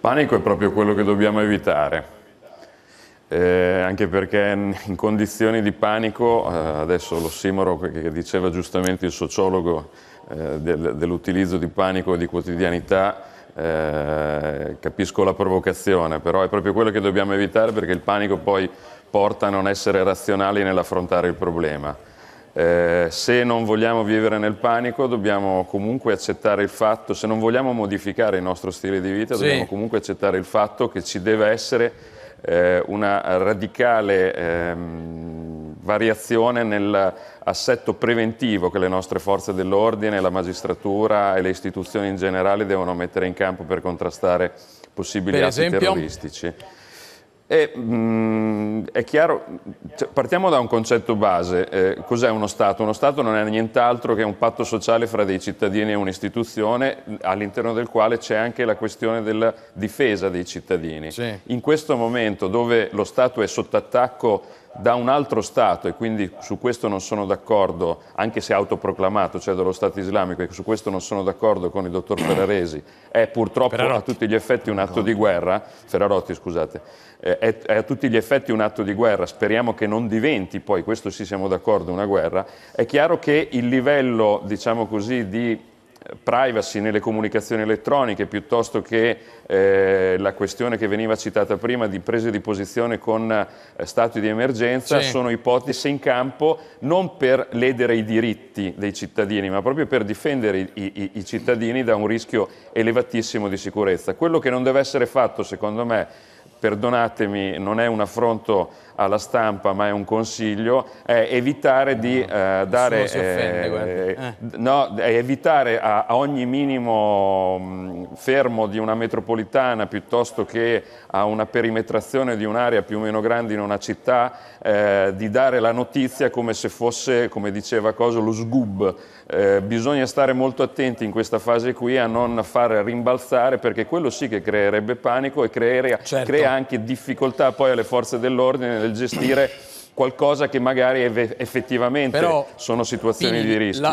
Panico è proprio quello che dobbiamo evitare. Eh, anche perché in condizioni di panico, eh, adesso simoro che diceva giustamente il sociologo eh, del, dell'utilizzo di panico e di quotidianità, eh, capisco la provocazione, però è proprio quello che dobbiamo evitare perché il panico poi porta a non essere razionali nell'affrontare il problema. Eh, se non vogliamo vivere nel panico dobbiamo comunque accettare il fatto, se non vogliamo modificare il nostro stile di vita sì. dobbiamo comunque accettare il fatto che ci deve essere eh, una radicale ehm, variazione nell'assetto preventivo che le nostre forze dell'ordine, la magistratura e le istituzioni in generale devono mettere in campo per contrastare possibili per atti esempio? terroristici. E, mh, mm, è chiaro, cioè, partiamo da un concetto base. Eh, cos'è uno Stato? Uno Stato non è nient'altro che un patto sociale fra dei cittadini e un'istituzione all'interno del quale c'è anche la questione della difesa dei cittadini. Sì. In questo momento dove lo Stato è sotto attacco da un altro Stato, e quindi su questo non sono d'accordo, anche se autoproclamato, cioè dallo Stato islamico, e su questo non sono d'accordo con il dottor Ferraresi, è purtroppo Ferrarotti. a tutti gli effetti un atto di guerra, Ferrarotti scusate, eh, è, è a tutti gli effetti un atto di guerra, speriamo che non diventi poi, questo sì siamo d'accordo, una guerra, è chiaro che il livello, diciamo così, di eh, privacy nelle comunicazioni elettroniche piuttosto che eh, la questione che veniva citata prima di prese di posizione con eh, stati di emergenza sì. sono ipotesi in campo non per ledere i diritti dei cittadini ma proprio per difendere i, i, i cittadini da un rischio elevatissimo di sicurezza. Quello che non deve essere fatto secondo me perdonatemi, non è un affronto alla stampa, ma è un consiglio, è evitare no, di eh, dare... Offende, eh, eh, eh. no, è evitare a, a ogni minimo mh, mm, fermo di una metropolitana piuttosto che a una perimetrazione di un'area più o meno grande in una città, eh, di dare la notizia come se fosse, come diceva Coso, lo sgub. Eh, bisogna stare molto attenti in questa fase qui a non far rimbalzare, perché quello sì che creerebbe panico e creere, certo. crea anche difficoltà poi alle forze dell'ordine nel gestire qualcosa che magari effettivamente Però, sono situazioni di rischio. La...